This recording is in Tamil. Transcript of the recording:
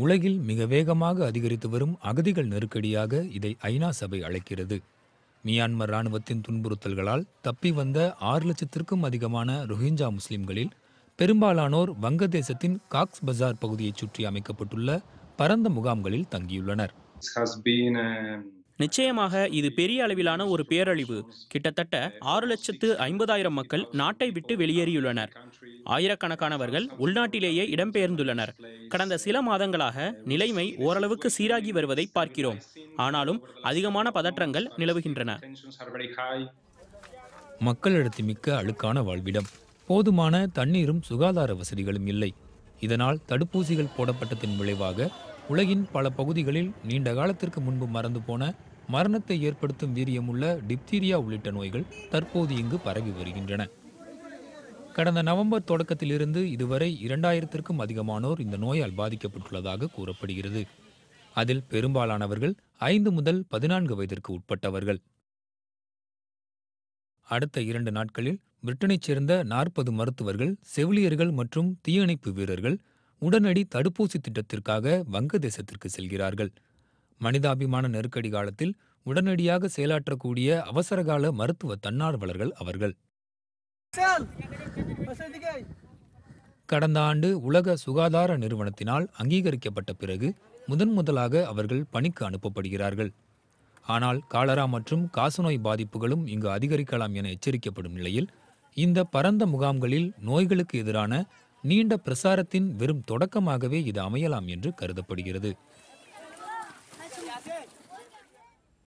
உலகில் மிக வேகமாக அதிகரித்து வரும் அகதிகள் நெருக்கடியாக இதை ஐநா சபை அழைக்கிறது மியான்மர் இராணுவத்தின் துன்புறுத்தல்களால் தப்பி வந்த ஆறு லட்சத்திற்கும் அதிகமான ரோஹிஞ்சா முஸ்லிம்களில் பெரும்பாலானோர் வங்கதேசத்தின் காக்ஸ் பஜார் பகுதியைச் சுற்றி அமைக்கப்பட்டுள்ள பரந்த முகாம்களில் தங்கியுள்ளனர் நிச்சயமாக இது பெரிய அளவிலான ஒரு பேரழிவு கிட்டத்தட்ட ஆறு லட்சத்து ஐம்பதாயிரம் மக்கள் நாட்டை விட்டு வெளியேறியுள்ளனர் ஆயிரக்கணக்கானவர்கள் உள்நாட்டிலேயே இடம்பெயர்ந்துள்ளனர் கடந்த சில மாதங்களாக நிலைமை ஓரளவுக்கு சீராகி வருவதை பார்க்கிறோம் ஆனாலும் அதிகமான பதற்றங்கள் நிலவுகின்றன மக்களிடத்து மிக்க அழுக்கான வாழ்விடம் போதுமான தண்ணீரும் சுகாதார வசதிகளும் இல்லை இதனால் தடுப்பூசிகள் போடப்பட்டதன் விளைவாக உலகின் பல பகுதிகளில் நீண்ட காலத்திற்கு முன்பு மறந்து போன மரணத்தை ஏற்படுத்தும் வீரியமுள்ள டிப்தீரியா உள்ளிட்ட நோய்கள் தற்போது இங்கு பரவி வருகின்றன கடந்த நவம்பர் தொடக்கத்திலிருந்து இதுவரை இரண்டாயிரத்திற்கும் அதிகமானோர் இந்த நோயால் பாதிக்கப்பட்டுள்ளதாக கூறப்படுகிறது அதில் பெரும்பாலானவர்கள் ஐந்து முதல் பதினான்கு வயதிற்கு உட்பட்டவர்கள் அடுத்த இரண்டு நாட்களில் பிரிட்டனைச் சேர்ந்த நாற்பது மருத்துவர்கள் செவிலியர்கள் மற்றும் தீயணைப்பு வீரர்கள் உடனடி தடுப்பூசி திட்டத்திற்காக வங்கதேசத்திற்கு செல்கிறார்கள் மனிதாபிமான நெருக்கடி காலத்தில் உடனடியாக செயலாற்றக்கூடிய அவசரகால மருத்துவ தன்னார்வலர்கள் அவர்கள் கடந்த ஆண்டு உலக சுகாதார நிறுவனத்தினால் அங்கீகரிக்கப்பட்ட பிறகு முதன் முதலாக அவர்கள் பணிக்கு அனுப்பப்படுகிறார்கள் ஆனால் காலரா மற்றும் காசநோய் பாதிப்புகளும் இங்கு அதிகரிக்கலாம் என எச்சரிக்கப்படும் நிலையில் இந்த பரந்த முகாம்களில் நோய்களுக்கு எதிரான நீண்ட பிரசாரத்தின் வெறும் தொடக்கமாகவே இது அமையலாம் என்று கருதப்படுகிறது Cacete!